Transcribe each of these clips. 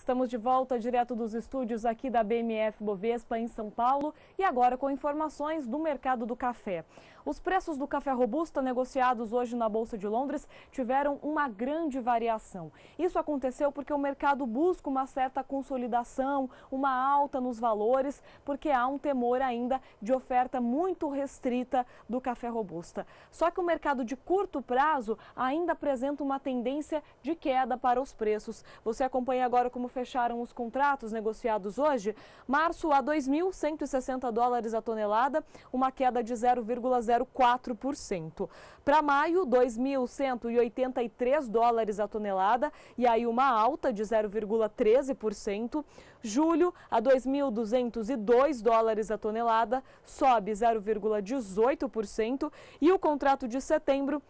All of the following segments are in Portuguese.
Estamos de volta direto dos estúdios aqui da BMF Bovespa em São Paulo e agora com informações do mercado do café. Os preços do café robusta negociados hoje na Bolsa de Londres tiveram uma grande variação. Isso aconteceu porque o mercado busca uma certa consolidação, uma alta nos valores, porque há um temor ainda de oferta muito restrita do café robusta. Só que o mercado de curto prazo ainda apresenta uma tendência de queda para os preços. Você acompanha agora como fecharam os contratos negociados hoje, março a 2.160 dólares a tonelada, uma queda de 0,04%. Para maio, 2.183 dólares a tonelada, e aí uma alta de 0,13%. Julho, a 2.202 dólares a tonelada, sobe 0,18%. E o contrato de setembro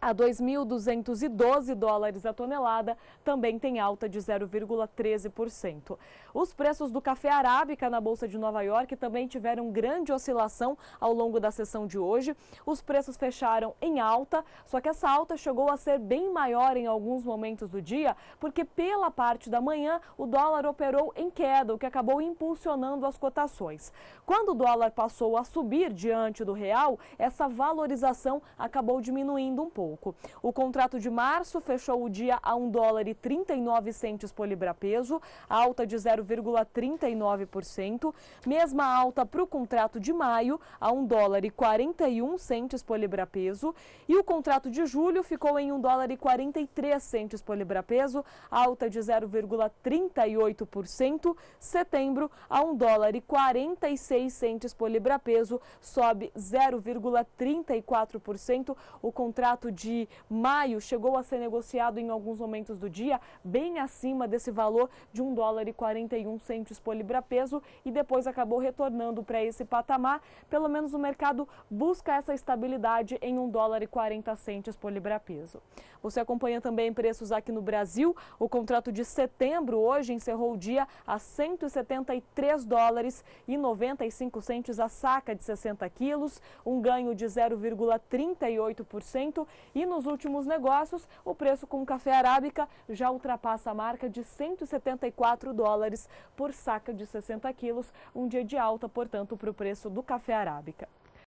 a 2.212 dólares a tonelada, também tem alta de 0,13%. Os preços do café arábica na Bolsa de Nova York também tiveram grande oscilação ao longo da sessão de hoje. Os preços fecharam em alta, só que essa alta chegou a ser bem maior em alguns momentos do dia, porque pela parte da manhã o dólar operou em queda, o que acabou impulsionando as cotações. Quando o dólar passou a subir diante do real, essa valorização acabou diminuindo um pouco pouco. O contrato de março fechou o dia a 1 dólar e 39 centes por libra-peso, alta de 0,39%. Mesma alta para o contrato de maio, a 1 dólar e 41 centes por libra-peso. E o contrato de julho ficou em 1 dólar e 43 centes por libra-peso, alta de 0,38%. Setembro, a 1 dólar e 46 centes por libra-peso, sobe 0,34%. O contrato de de maio chegou a ser negociado em alguns momentos do dia bem acima desse valor de 1 dólar e 41 centos por libra peso e depois acabou retornando para esse patamar. Pelo menos o mercado busca essa estabilidade em 1 dólar e 40 centos por libra peso. Você acompanha também preços aqui no Brasil. O contrato de setembro hoje encerrou o dia a 173 dólares e 95 centos a saca de 60 quilos, um ganho de 0,38% e nos últimos negócios, o preço com café arábica já ultrapassa a marca de 174 dólares por saca de 60 quilos, um dia de alta, portanto, para o preço do café arábica.